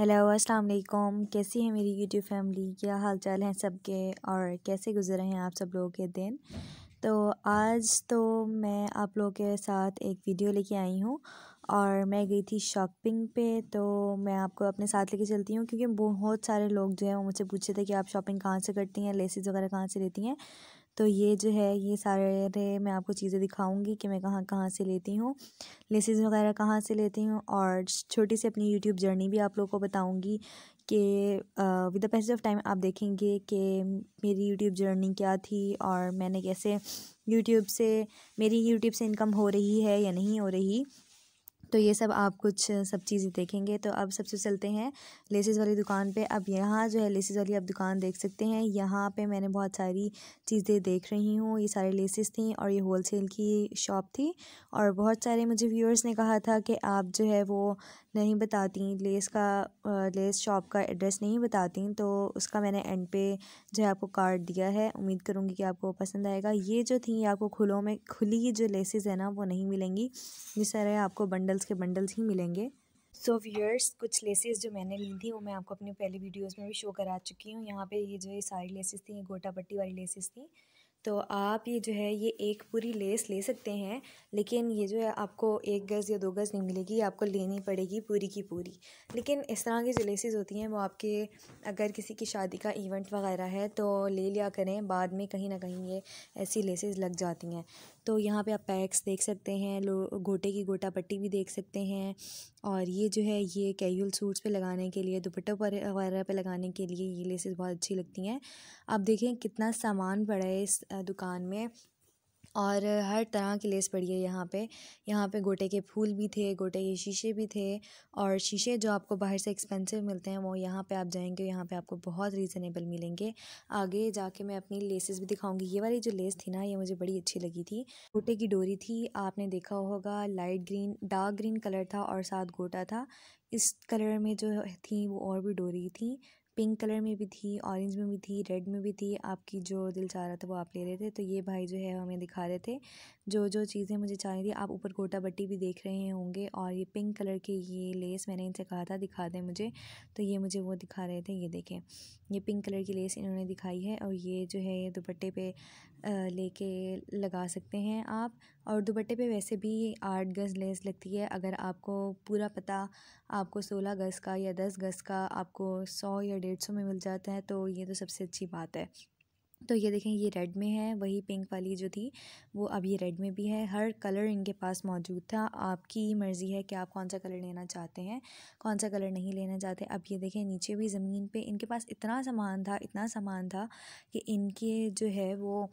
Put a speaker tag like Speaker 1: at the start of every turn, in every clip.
Speaker 1: hello अस्सलाम वालेकुम कैसी है मेरी यूट्यूब फैमिली क्या हाल चाल हैं सबके और कैसे गुजर हैं आप सब लोगों के दिन तो आज तो मैं आप लोगों के साथ एक वीडियो लेके आई हूँ और मैं गई थी शॉपिंग पे तो मैं आपको अपने साथ लेके चलती हूँ क्योंकि बहुत सारे लोग जो हैं वो मुझसे पूछे थे कि आप शॉपिंग कहाँ से करती हैं लेसेस वगैरह कहाँ से लेती हैं तो ये जो है ये सारे मैं आपको चीज़ें दिखाऊंगी कि मैं कहाँ कहाँ से लेती हूँ लेसेस वगैरह कहाँ से लेती हूँ और छोटी सी अपनी यूट्यूब जर्नी भी आप लोगों को बताऊँगी कि with the passage of time आप देखेंगे कि मेरी यूट्यूब जर्नी क्या थी और मैंने कैसे यूट्यूब से मेरी यूट्यूब से इनकम हो रही है या नहीं हो रही तो ये सब आप कुछ सब चीज़ें देखेंगे तो अब सबसे चलते हैं लेसेस वाली दुकान पे अब यहाँ जो है लेसेस वाली आप दुकान देख सकते हैं यहाँ पे मैंने बहुत सारी चीज़ें देख रही हूँ ये सारे लेसेस थी और ये होल सेल की शॉप थी और बहुत सारे मुझे व्यूअर्स ने कहा था कि आप जो है वो नहीं बताती लेस का लेस शॉप का एड्रेस नहीं बताती तो उसका मैंने एंड पे जो है आपको कार्ड दिया है उम्मीद करूँगी कि आपको पसंद आएगा ये जो थी आपको खुलों में खुली जो लेसेज है ना वो नहीं मिलेंगी जिस तरह आपको बंडल बंडल्स के बंडल्स ही मिलेंगे सो so व्यूअर्स कुछ लेसेस जो मैंने ली थी वो मैं आपको अपनी पहले वीडियोस में भी शो करा चुकी हूँ यहाँ पे ये जो ये सारी लेसेस थी ये गोटा पट्टी वाली लेसेस थी तो आप ये जो है ये एक पूरी लेस ले सकते हैं लेकिन ये जो है आपको एक गज़ या दो गज़ नहीं मिलेगी आपको लेनी पड़ेगी पूरी की पूरी लेकिन इस तरह की जो लेसेस होती हैं वो आपके अगर किसी की शादी का इवेंट वगैरह है तो ले लिया करें बाद में कहीं ना कहीं ये ऐसी लेसेस लग जाती हैं तो यहाँ पे आप पैक्स देख सकते हैं लो गोटे की गोटा पट्टी भी देख सकते हैं और ये जो है ये कैजुअल सूट्स पे लगाने के लिए दुपट्टों पर वगैरह पे लगाने के लिए ये लेसेस बहुत अच्छी लगती हैं आप देखें कितना सामान पड़ा है इस दुकान में और हर तरह की लेस पड़ी है यहाँ पे यहाँ पे गोटे के फूल भी थे गोटे के शीशे भी थे और शीशे जो आपको बाहर से एक्सपेंसिव मिलते हैं वो यहाँ पे आप जाएंगे यहाँ पे आपको बहुत रीज़नेबल मिलेंगे आगे जाके मैं अपनी लेसेस भी दिखाऊंगी ये वाली जो लेस थी ना ये मुझे बड़ी अच्छी लगी थी गोटे की डोरी थी आपने देखा होगा light green dark green colour था और साथ गोटा था इस कलर में जो थी वो और भी डोरी थी पिंक कलर में भी थी ऑरेंज में भी थी रेड में भी थी आपकी जो दिल चाह रहा था वो आप ले रहे थे तो ये भाई जो है हमें दिखा रहे थे जो जो चीज़ें मुझे चाह रही थी आप ऊपर कोटा बट्टी भी देख रहे होंगे और ये पिंक कलर के ये लेस मैंने इनसे कहा था दिखा दें मुझे तो ये मुझे वो दिखा रहे थे ये देखें ये पिंक कलर की लेस इन्होंने दिखाई है और ये जो है ये दुपट्टे पे लेके लगा सकते हैं आप और दुपट्टे पे वैसे भी आठ गज़ लेस लगती है अगर आपको पूरा पता आपको सोलह गज़ का या दस गज़ का आपको सौ या डेढ़ सौ में मिल जाता है तो ये तो सबसे अच्छी बात है तो ये देखें ये रेड में है वही पिंक वाली जो थी वो अब ये रेड में भी है हर कलर इनके पास मौजूद था आपकी मर्ज़ी है कि आप कौन सा कलर लेना चाहते हैं कौन सा कलर नहीं लेना चाहते अब ये देखें नीचे भी ज़मीन पे इनके पास इतना सामान था इतना सामान था कि इनके जो है वो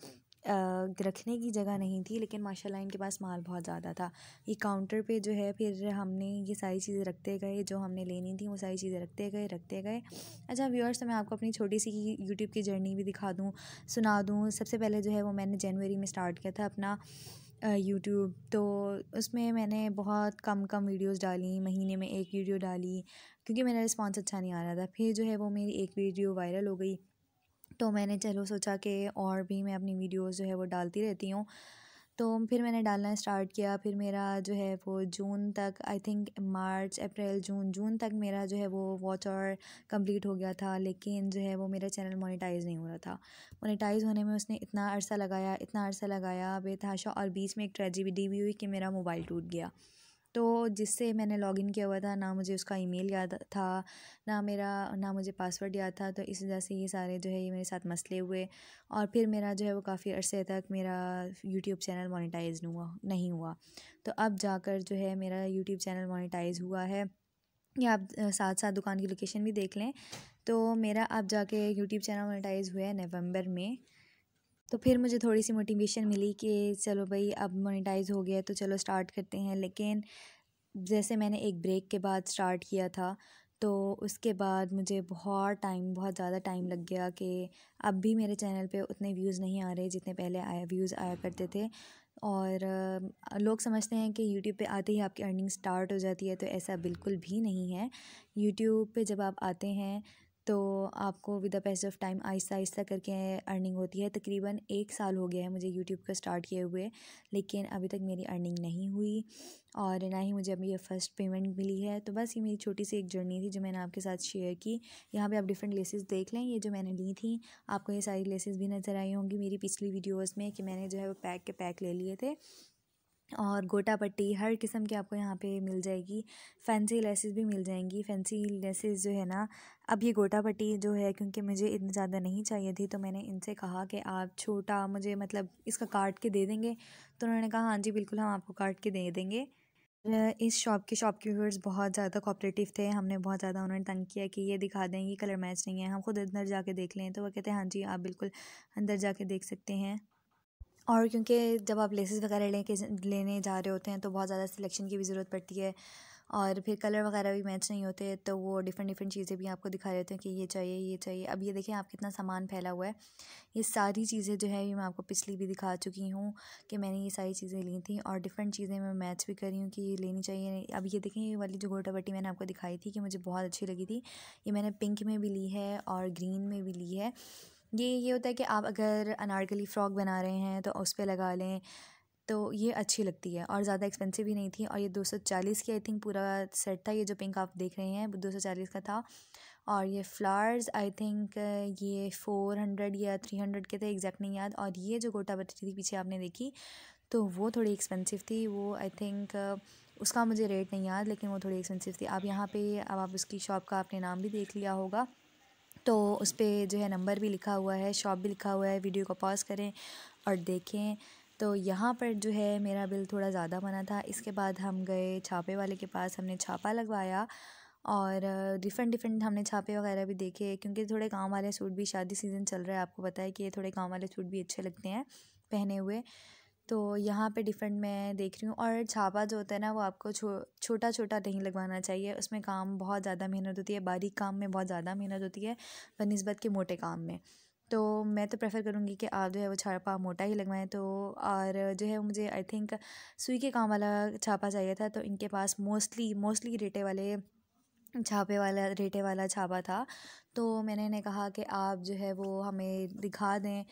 Speaker 1: रखने की जगह नहीं थी लेकिन माशाल्लाह इनके पास माल बहुत ज़्यादा था ये काउंटर पे जो है फिर हमने ये सारी चीज़ें रखते गए जो हमने लेनी थी वो सारी चीज़ें रखते गए रखते गए अच्छा व्यूअर्स तो मैं आपको अपनी छोटी सी यूट्यूब की जर्नी भी दिखा दूँ सुना दूँ सबसे पहले जो है वो मैंने जनवरी में स्टार्ट किया था अपना यूट्यूब तो उसमें मैंने बहुत कम कम वीडियोस डाली महीने में एक वीडियो डाली क्योंकि मेरा रिस्पांस अच्छा नहीं आ रहा था फिर जो है वो मेरी एक वीडियो वायरल हो गई तो मैंने चलो सोचा कि और भी मैं अपनी वीडियोस जो है वो डालती रहती हूँ तो फिर मैंने डालना स्टार्ट किया फिर मेरा जो है वो जून तक आई थिंक मार्च अप्रैल जून जून तक मेरा जो है वो वॉच और कम्प्लीट हो गया था लेकिन जो है वो मेरा चैनल मोनेटाइज़ नहीं हो रहा था मोनेटाइज़ होने में उसने इतना अरसा लगाया इतना अरसा लगाया बेतहाशा और बीच में एक ट्रेजिडी भी हुई कि मेरा मोबाइल टूट गया तो जिससे मैंने लॉगिन किया हुआ था ना मुझे उसका ईमेल याद था ना मेरा ना मुझे पासवर्ड याद था तो इस वजह से ये सारे जो है ये मेरे साथ मसले हुए और फिर मेरा जो है वो काफ़ी अरसे तक मेरा यूट्यूब चैनल मोनेटाइज हुआ नहीं हुआ तो अब जाकर जो है मेरा यूट्यूब चैनल मोनेटाइज हुआ है या आप साथ साथ दुकान की लोकेशन भी देख लें तो मेरा अब जाके यूट्यूब चैनल मोनेटाइज हुआ है नवंबर में तो फिर मुझे थोड़ी सी मोटिवेशन मिली कि चलो भाई अब मोनेटाइज हो गया तो चलो स्टार्ट करते हैं लेकिन जैसे मैंने एक ब्रेक के बाद स्टार्ट किया था तो उसके बाद मुझे बहुत टाइम बहुत ज़्यादा टाइम लग गया कि अब भी मेरे चैनल पे उतने व्यूज़ नहीं आ रहे जितने पहले आया व्यूज़ आया करते थे और लोग समझते हैं कि यूट्यूब पे आते ही आपकी अर्निंग स्टार्ट हो जाती है तो ऐसा बिल्कुल भी नहीं है यूट्यूब पे जब आप आते हैं तो आपको with the pace of time आहिस्ता आहिस्ता करके अर्निंग होती है तकरीबन एक साल हो गया है मुझे यूट्यूब का स्टार्ट किए हुए लेकिन अभी तक मेरी अर्निंग नहीं हुई और ना ही मुझे अभी ये फ़र्स्ट पेमेंट मिली है तो बस ये मेरी छोटी सी एक जर्नी थी जो मैंने आपके साथ शेयर की यहाँ पे आप डिफरेंट लेसेस देख लें ये जो मैंने ली थी आपको ये सारी लेसेस भी नज़र आई होंगी मेरी पिछली वीडियोज़ में कि मैंने जो है वो पैक के पैक ले लिए थे और गोटा पट्टी हर किस्म की आपको यहाँ पे मिल जाएगी फैंसी लेसेस भी मिल जाएंगी फैंसी लेसेस जो है ना अब ये गोटा पट्टी जो है क्योंकि मुझे इतनी ज़्यादा नहीं चाहिए थी तो मैंने इनसे कहा कि आप छोटा मुझे मतलब इसका काट के दे देंगे तो उन्होंने कहा हाँ जी बिल्कुल हम आपको काट के दे देंगे इस शॉप के शॉपकीपर्स बहुत ज़्यादा कोऑपरेटिव थे हमने बहुत ज़्यादा उन्होंने तंग किया कि ये दिखा दें ये कलर मैच नहीं है हम खुद अंदर जाके देख लें तो वो कहते हैं हाँ जी आप बिल्कुल अंदर जाके देख सकते हैं और क्योंकि जब आप लेसेस वगैरह लेके लेने जा रहे होते हैं तो बहुत ज़्यादा सिलेक्शन की भी ज़रूरत पड़ती है और फिर कलर वगैरह भी मैच नहीं होते तो वो डिफरेंट डिफरेंट चीज़ें भी आपको दिखा रहे होते हैं कि ये चाहिए ये चाहिए अब ये देखें आप कितना सामान फैला हुआ है ये सारी चीज़ें जो है ये मैं आपको पिछली भी दिखा चुकी हूँ कि मैंने ये सारी चीज़ें ली थी और डिफरेंट चीज़ें मैं मैच भी करी हूँ कि ये लेनी चाहिए अब ये देखें ये वाली जो गोटा बट्टी मैंने आपको दिखाई थी कि मुझे बहुत अच्छी लगी थी ये मैंने पिंक में भी ली है और ग्रीन में भी ली है ये ये होता है कि आप अगर अनारकली फ़्रॉक बना रहे हैं तो उस पर लगा लें तो ये अच्छी लगती है और ज़्यादा एक्सपेंसिव भी नहीं थी और ये दो सौ चालीस की आई थिंक पूरा सेट था ये जो पिंक आप देख रहे हैं दो सौ चालीस का था और ये फ्लावर्स आई थिंक ये फ़ोर हंड्रेड या थ्री हंड्रेड के थे एग्जैक्ट नहीं याद और ये जो गोटा बच्ची थी पीछे आपने देखी तो वो थोड़ी एक्सपेंसिव थी वो आई थिंक उसका मुझे रेट नहीं याद लेकिन वो थोड़ी एक्सपेंसिव थी आप यहाँ पे अब आप उसकी शॉप का आपने नाम भी देख लिया होगा तो उस पर जो है नंबर भी लिखा हुआ है शॉप भी लिखा हुआ है वीडियो को पॉज करें और देखें तो यहाँ पर जो है मेरा बिल थोड़ा ज़्यादा बना था इसके बाद हम गए छापे वाले के पास हमने छापा लगवाया और डिफरेंट डिफरेंट हमने छापे वगैरह भी देखे क्योंकि थोड़े काम वाले सूट भी शादी सीज़न चल रहा है आपको पता है कि ये थोड़े काम वाले सूट भी अच्छे लगते हैं पहने हुए तो यहाँ पे डिफरेंट मैं देख रही हूँ और छापा जो होता है ना वो आपको छो छोटा छोटा नहीं लगवाना चाहिए उसमें काम बहुत ज़्यादा मेहनत होती है बारीक काम में बहुत ज़्यादा मेहनत होती है बनस्बत के मोटे काम में तो मैं तो प्रेफर करूँगी कि आप जो है वो छापा मोटा ही लगवाएं तो और जो है मुझे आई थिंक सुई के काम वाला छापा चाहिए था तो इनके पास मोस्टली मोस्टली रेटे वाले छापे वाला रेटे वाला छापा था तो मैंने इन्हें कहा कि आप जो है वो हमें दिखा दें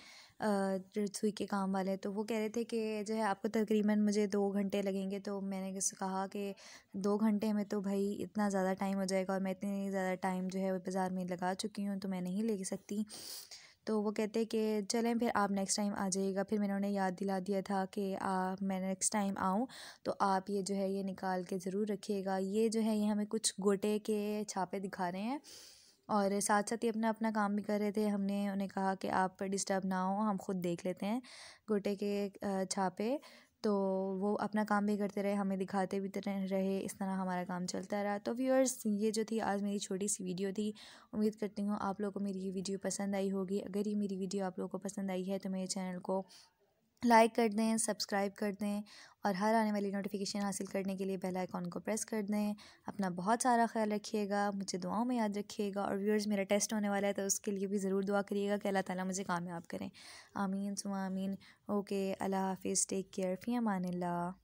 Speaker 1: रसोई के काम वाले तो वो कह रहे थे कि जो है आपको तकरीबन मुझे दो घंटे लगेंगे तो मैंने कहा कि दो घंटे में तो भाई इतना ज़्यादा टाइम हो जाएगा और मैं इतनी ज़्यादा टाइम जो है बाज़ार में लगा चुकी हूँ तो मैं नहीं ले सकती तो वो कहते हैं कि चलें फिर आप नेक्स्ट टाइम आ जाइएगा फिर मैंने उन्हें याद दिला दिया था कि आप मैं नेक्स्ट टाइम आऊँ तो आप ये जो है ये निकाल के ज़रूर रखिएगा ये जो है ये हमें कुछ गोटे के छापे दिखा रहे हैं और साथ साथ ही अपना अपना काम भी कर रहे थे हमने उन्हें कहा कि आप डिस्टर्ब ना हो हम खुद देख लेते हैं गोटे के छापे तो वो अपना काम भी करते रहे हमें दिखाते भी रहे इस तरह हमारा काम चलता रहा तो व्यूअर्स ये जो थी आज मेरी छोटी सी वीडियो थी उम्मीद करती हूँ आप लोगों को मेरी ये वीडियो पसंद आई होगी अगर ये मेरी वीडियो आप लोगों को पसंद आई है तो मेरे चैनल को लाइक कर दें सब्सक्राइब कर दें और हर आने वाली नोटिफिकेशन हासिल करने के लिए बेल आइकॉन को प्रेस कर दें अपना बहुत सारा ख्याल रखिएगा मुझे दुआओं में याद रखिएगा और व्यूअर्स मेरा टेस्ट होने वाला है तो उसके लिए भी ज़रूर दुआ करिएगा कि अल्लाह ताला मुझे कामयाब करें आमीन सुमा आमीन ओके अल्लाह हाफिज़ टेक केयर फ़ी अमान